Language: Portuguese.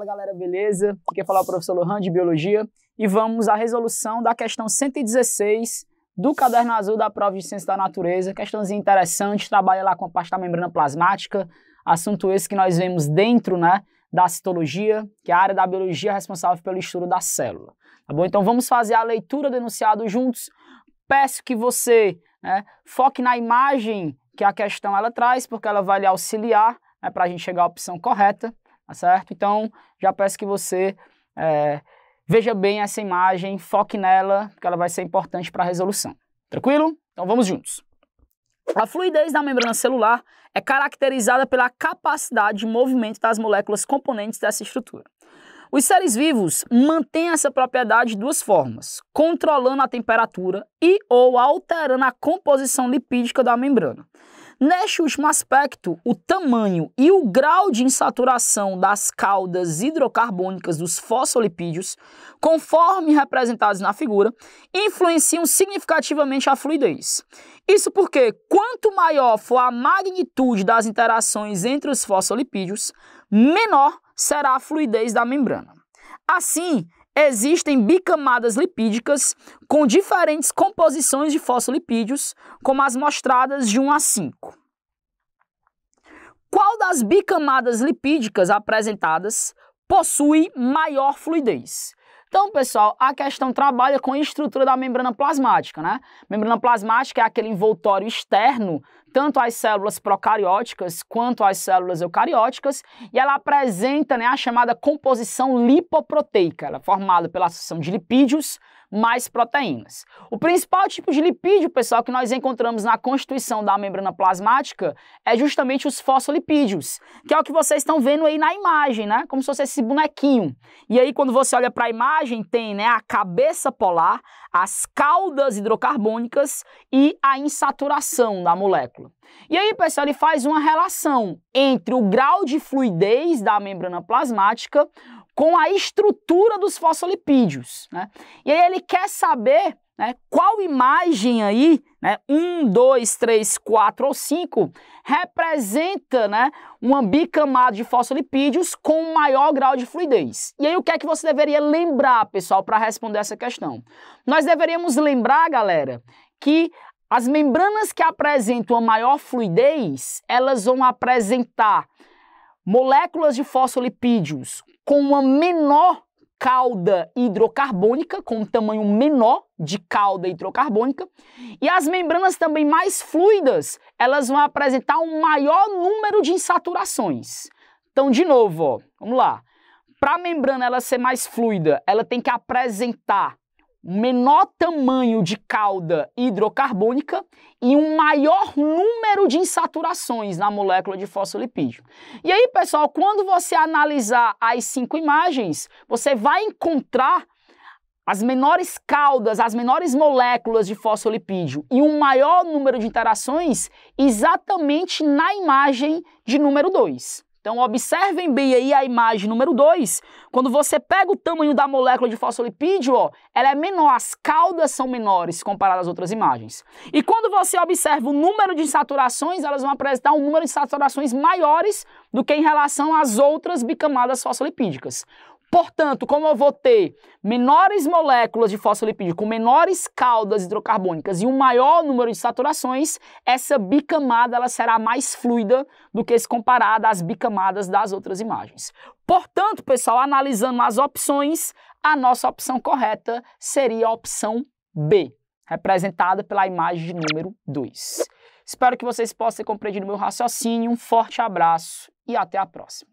Fala galera, beleza? Aqui quer falar o professor Lohan de Biologia e vamos à resolução da questão 116 do caderno azul da prova de Ciência da Natureza. Questãozinha interessante, trabalha lá com a parte da membrana plasmática, assunto esse que nós vemos dentro né, da citologia, que é a área da biologia responsável pelo estudo da célula. Tá bom? Então vamos fazer a leitura do enunciado juntos. Peço que você né, foque na imagem que a questão ela traz, porque ela vai lhe auxiliar né, para a gente chegar à opção correta tá certo? Então, já peço que você é, veja bem essa imagem, foque nela, porque ela vai ser importante para a resolução. Tranquilo? Então, vamos juntos. A fluidez da membrana celular é caracterizada pela capacidade de movimento das moléculas componentes dessa estrutura. Os seres vivos mantêm essa propriedade de duas formas, controlando a temperatura e ou alterando a composição lipídica da membrana. Neste último aspecto, o tamanho e o grau de insaturação das caudas hidrocarbônicas dos fosfolipídios, conforme representados na figura, influenciam significativamente a fluidez. Isso porque, quanto maior for a magnitude das interações entre os fosfolipídios, menor será a fluidez da membrana. Assim, Existem bicamadas lipídicas com diferentes composições de fosfolipídios, como as mostradas de 1 a 5. Qual das bicamadas lipídicas apresentadas possui maior fluidez? Então, pessoal, a questão trabalha com a estrutura da membrana plasmática, né? Membrana plasmática é aquele envoltório externo tanto as células procarióticas quanto as células eucarióticas, e ela apresenta né, a chamada composição lipoproteica, ela é formada pela associação de lipídios mais proteínas. O principal tipo de lipídio, pessoal, que nós encontramos na constituição da membrana plasmática é justamente os fosfolipídios, que é o que vocês estão vendo aí na imagem, né? Como se fosse esse bonequinho. E aí, quando você olha para a imagem, tem né, a cabeça polar, as caudas hidrocarbônicas e a insaturação da molécula. E aí, pessoal, ele faz uma relação entre o grau de fluidez da membrana plasmática com a estrutura dos fosfolipídios. Né? E aí ele quer saber né, qual imagem aí, né, 1, 2, 3, 4 ou 5, representa né, uma bicamada de fosfolipídios com maior grau de fluidez. E aí o que é que você deveria lembrar, pessoal, para responder essa questão? Nós deveríamos lembrar, galera, que as membranas que apresentam a maior fluidez, elas vão apresentar moléculas de fosfolipídios com uma menor cauda hidrocarbônica, com um tamanho menor de cauda hidrocarbônica, e as membranas também mais fluidas, elas vão apresentar um maior número de insaturações. Então, de novo, ó, vamos lá. Para a membrana ela ser mais fluida, ela tem que apresentar menor tamanho de cauda hidrocarbônica e um maior número de insaturações na molécula de fosfolipídio. E aí, pessoal, quando você analisar as cinco imagens, você vai encontrar as menores caudas, as menores moléculas de fosfolipídio e um maior número de interações exatamente na imagem de número 2. Então, observem bem aí a imagem número 2. Quando você pega o tamanho da molécula de fosfolipídio, ó, ela é menor, as caudas são menores comparadas às outras imagens. E quando você observa o número de saturações, elas vão apresentar um número de saturações maiores do que em relação às outras bicamadas fosfolipídicas. Portanto, como eu vou ter menores moléculas de fosfolipídio com menores caudas hidrocarbônicas e um maior número de saturações, essa bicamada ela será mais fluida do que se comparada às bicamadas das outras imagens. Portanto, pessoal, analisando as opções, a nossa opção correta seria a opção B, representada pela imagem de número 2. Espero que vocês possam ter compreendido meu raciocínio. Um forte abraço e até a próxima.